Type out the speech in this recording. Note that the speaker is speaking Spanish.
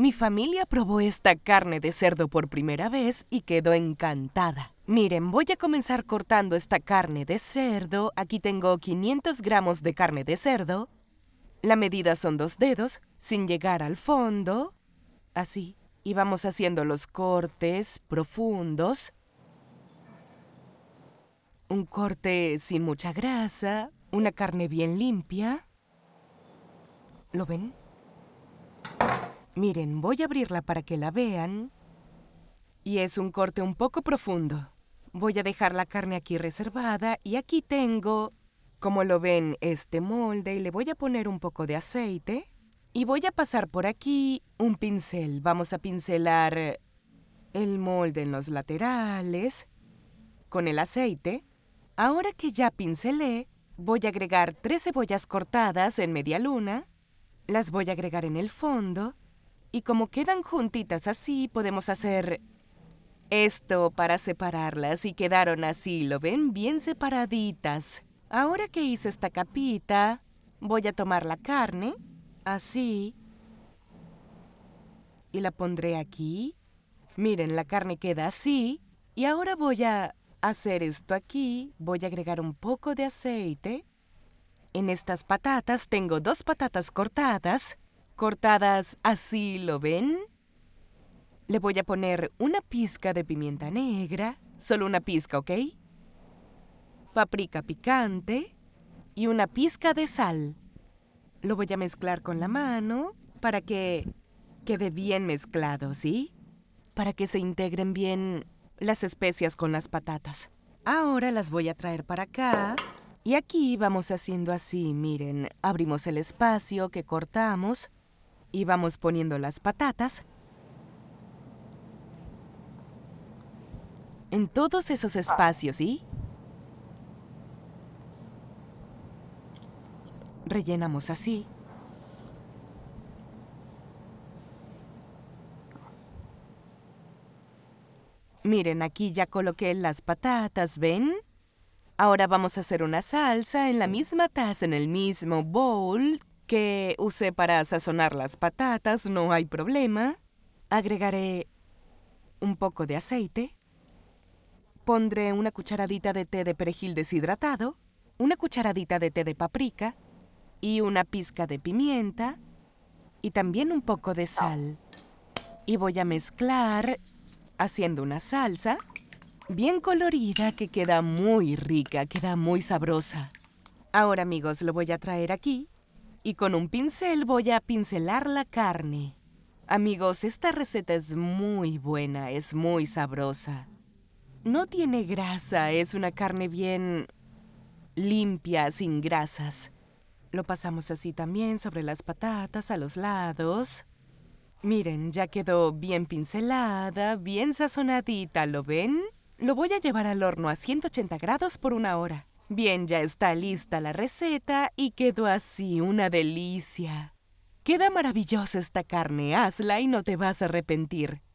Mi familia probó esta carne de cerdo por primera vez y quedó encantada. Miren, voy a comenzar cortando esta carne de cerdo. Aquí tengo 500 gramos de carne de cerdo. La medida son dos dedos, sin llegar al fondo. Así. Y vamos haciendo los cortes profundos. Un corte sin mucha grasa, una carne bien limpia. ¿Lo ven? Miren, voy a abrirla para que la vean. Y es un corte un poco profundo. Voy a dejar la carne aquí reservada y aquí tengo, como lo ven, este molde y le voy a poner un poco de aceite. Y voy a pasar por aquí un pincel. Vamos a pincelar el molde en los laterales con el aceite. Ahora que ya pincelé, voy a agregar tres cebollas cortadas en media luna. Las voy a agregar en el fondo y como quedan juntitas así, podemos hacer esto para separarlas y quedaron así, ¿lo ven? Bien separaditas. Ahora que hice esta capita, voy a tomar la carne, así, y la pondré aquí. Miren, la carne queda así. Y ahora voy a hacer esto aquí. Voy a agregar un poco de aceite. En estas patatas tengo dos patatas cortadas cortadas así, ¿lo ven? Le voy a poner una pizca de pimienta negra, solo una pizca, ¿ok? Paprika picante y una pizca de sal. Lo voy a mezclar con la mano para que quede bien mezclado, ¿sí? Para que se integren bien las especias con las patatas. Ahora las voy a traer para acá y aquí vamos haciendo así, miren, abrimos el espacio que cortamos y vamos poniendo las patatas en todos esos espacios y... Rellenamos así. Miren, aquí ya coloqué las patatas, ¿ven? Ahora vamos a hacer una salsa en la misma taza, en el mismo bowl que usé para sazonar las patatas, no hay problema. Agregaré un poco de aceite. Pondré una cucharadita de té de perejil deshidratado, una cucharadita de té de paprika y una pizca de pimienta y también un poco de sal. Y voy a mezclar haciendo una salsa bien colorida que queda muy rica, queda muy sabrosa. Ahora amigos, lo voy a traer aquí y con un pincel voy a pincelar la carne. Amigos, esta receta es muy buena, es muy sabrosa. No tiene grasa, es una carne bien limpia, sin grasas. Lo pasamos así también sobre las patatas, a los lados. Miren, ya quedó bien pincelada, bien sazonadita, ¿lo ven? Lo voy a llevar al horno a 180 grados por una hora. Bien, ya está lista la receta y quedó así una delicia. Queda maravillosa esta carne, hazla y no te vas a arrepentir.